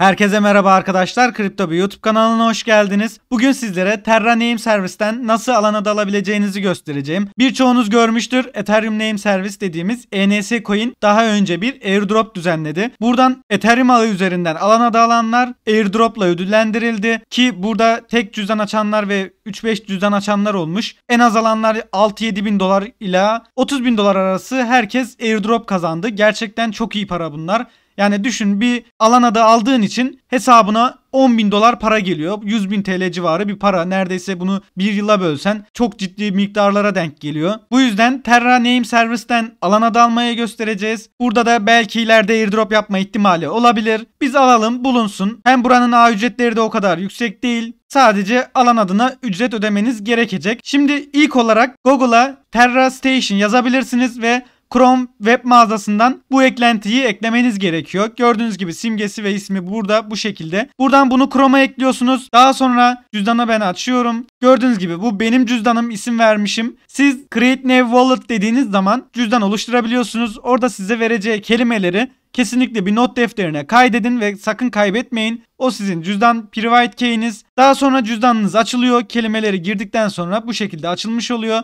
Herkese merhaba arkadaşlar. Kripto bir YouTube kanalına hoş geldiniz. Bugün sizlere Terra Name Service'ten nasıl alana dalabileceğinizi göstereceğim. Birçoğunuz görmüştür. Ethereum Name Service dediğimiz ENS coin daha önce bir airdrop düzenledi. Buradan Ethereum ağı üzerinden alana dalanlar airdropla ödüllendirildi ki burada tek cüzdan açanlar ve 3-5 cüzdan açanlar olmuş. En az alanlar 6-7 bin dolar ila 30 bin dolar arası herkes airdrop kazandı. Gerçekten çok iyi para bunlar. Yani düşün bir alan adı aldığın için hesabına 10 bin dolar para geliyor. 100 bin TL civarı bir para. Neredeyse bunu bir yıla bölsen çok ciddi miktarlara denk geliyor. Bu yüzden Terra Name Service'den alan adı almaya göstereceğiz. Burada da belki ileride airdrop yapma ihtimali olabilir. Biz alalım bulunsun. Hem buranın ağ ücretleri de o kadar yüksek değil. Sadece alan adına ücret ödemeniz gerekecek. Şimdi ilk olarak Google'a Terra Station yazabilirsiniz ve Chrome web mağazasından bu eklentiyi eklemeniz gerekiyor. Gördüğünüz gibi simgesi ve ismi burada bu şekilde. Buradan bunu Chrome'a ekliyorsunuz. Daha sonra cüzdana ben açıyorum. Gördüğünüz gibi bu benim cüzdanım isim vermişim. Siz create new wallet dediğiniz zaman cüzdan oluşturabiliyorsunuz. Orada size vereceği kelimeleri kesinlikle bir not defterine kaydedin ve sakın kaybetmeyin. O sizin cüzdan private key'iniz. Daha sonra cüzdanınız açılıyor. Kelimeleri girdikten sonra bu şekilde açılmış oluyor.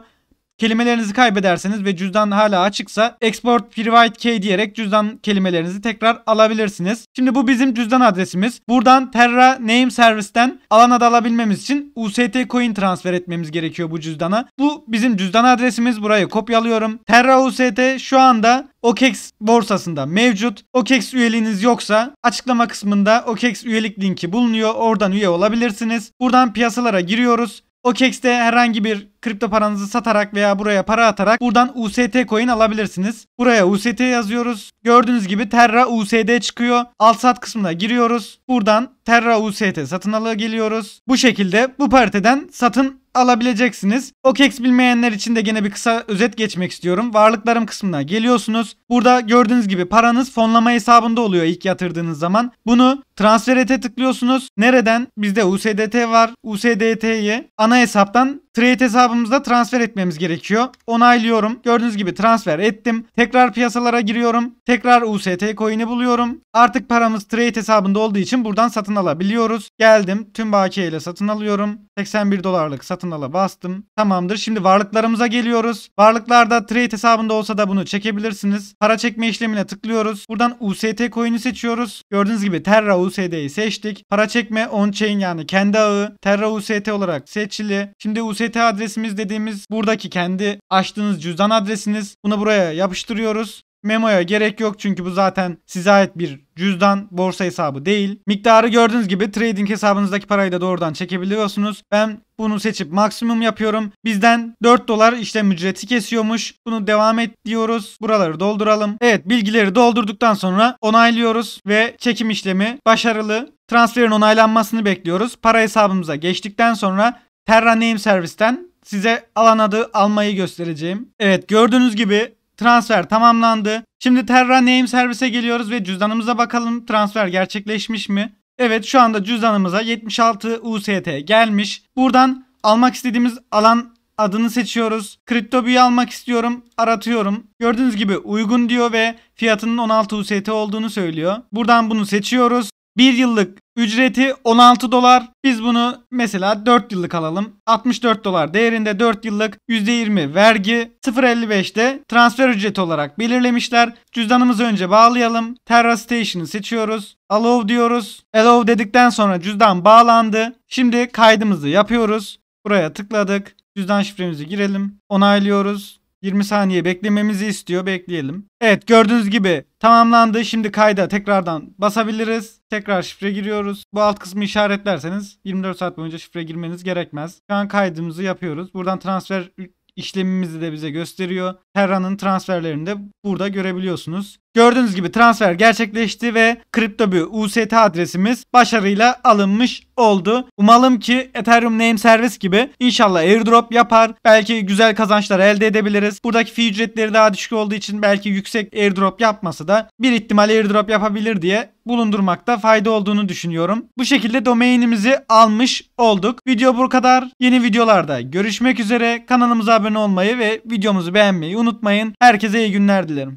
Kelimelerinizi kaybederseniz ve cüzdan hala açıksa export private key diyerek cüzdan kelimelerinizi tekrar alabilirsiniz. Şimdi bu bizim cüzdan adresimiz. Buradan Terra Name Service'ten alana da alabilmemiz için UST coin transfer etmemiz gerekiyor bu cüzdana. Bu bizim cüzdan adresimiz. Burayı kopyalıyorum. Terra UST şu anda OKEX borsasında mevcut. OKEX üyeliğiniz yoksa açıklama kısmında OKEX üyelik linki bulunuyor. Oradan üye olabilirsiniz. Buradan piyasalara giriyoruz. OKEX'te herhangi bir kripto paranızı satarak veya buraya para atarak buradan UST coin alabilirsiniz. Buraya UST yazıyoruz. Gördüğünüz gibi Terra USD çıkıyor. Alt sat kısmına giriyoruz. Buradan Terra UST satın alı geliyoruz. Bu şekilde bu pariteden satın alabileceksiniz. OKEX bilmeyenler için de gene bir kısa özet geçmek istiyorum. Varlıklarım kısmına geliyorsunuz. Burada gördüğünüz gibi paranız fonlama hesabında oluyor ilk yatırdığınız zaman. Bunu transfer ete tıklıyorsunuz. Nereden? Bizde USDT var. USDT'yi ana hesaptan Trade hesabımızda transfer etmemiz gerekiyor. Onaylıyorum. Gördüğünüz gibi transfer ettim. Tekrar piyasalara giriyorum. Tekrar UST coin'i buluyorum. Artık paramız trade hesabında olduğu için buradan satın alabiliyoruz. Geldim. Tüm bakiye ile satın alıyorum. 81 dolarlık satın ala bastım. Tamamdır. Şimdi varlıklarımıza geliyoruz. Varlıklarda trade hesabında olsa da bunu çekebilirsiniz. Para çekme işlemine tıklıyoruz. Buradan UST coin'i seçiyoruz. Gördüğünüz gibi Terra USD'yi seçtik. Para çekme on chain yani kendi ağı Terra UST olarak seçili. Şimdi UST UST adresimiz dediğimiz buradaki kendi açtığınız cüzdan adresiniz. Bunu buraya yapıştırıyoruz. Memoya gerek yok çünkü bu zaten size ait bir cüzdan borsa hesabı değil. Miktarı gördüğünüz gibi trading hesabınızdaki parayı da doğrudan çekebiliyorsunuz. Ben bunu seçip maksimum yapıyorum. Bizden 4 dolar işlem ücreti kesiyormuş. Bunu devam et diyoruz. Buraları dolduralım. Evet bilgileri doldurduktan sonra onaylıyoruz ve çekim işlemi başarılı. Transferin onaylanmasını bekliyoruz. Para hesabımıza geçtikten sonra Terra Name servisten size alan adı almayı göstereceğim. Evet gördüğünüz gibi transfer tamamlandı. Şimdi Terra Name servise geliyoruz ve cüzdanımıza bakalım transfer gerçekleşmiş mi? Evet şu anda cüzdanımıza 76 UST gelmiş. Buradan almak istediğimiz alan adını seçiyoruz. Kripto büyü almak istiyorum. Aratıyorum. Gördüğünüz gibi uygun diyor ve fiyatının 16 UST olduğunu söylüyor. Buradan bunu seçiyoruz. 1 yıllık ücreti 16 dolar. Biz bunu mesela 4 yıllık alalım. 64 dolar değerinde 4 yıllık %20 vergi 0.55'te transfer ücreti olarak belirlemişler. Cüzdanımızı önce bağlayalım. Terra Station'ı seçiyoruz. Allow diyoruz. Allow dedikten sonra cüzdan bağlandı. Şimdi kaydımızı yapıyoruz. Buraya tıkladık. Cüzdan şifremizi girelim. Onaylıyoruz. 20 saniye beklememizi istiyor. Bekleyelim. Evet gördüğünüz gibi tamamlandı. Şimdi kayda tekrardan basabiliriz. Tekrar şifre giriyoruz. Bu alt kısmı işaretlerseniz 24 saat boyunca şifre girmeniz gerekmez. Şu an kaydımızı yapıyoruz. Buradan transfer işlemimizi de bize gösteriyor. Terra'nın transferlerini de burada görebiliyorsunuz. Gördüğünüz gibi transfer gerçekleşti ve CryptoBü UST adresimiz başarıyla alınmış oldu. Umalım ki Ethereum Name Servis gibi inşallah airdrop yapar. Belki güzel kazançlar elde edebiliriz. Buradaki fee ücretleri daha düşük olduğu için belki yüksek airdrop yapması da bir ihtimal airdrop yapabilir diye bulundurmakta fayda olduğunu düşünüyorum. Bu şekilde domainimizi almış olduk. Video bu kadar. Yeni videolarda görüşmek üzere. Kanalımıza abone olmayı ve videomuzu beğenmeyi unutmayın. Herkese iyi günler dilerim.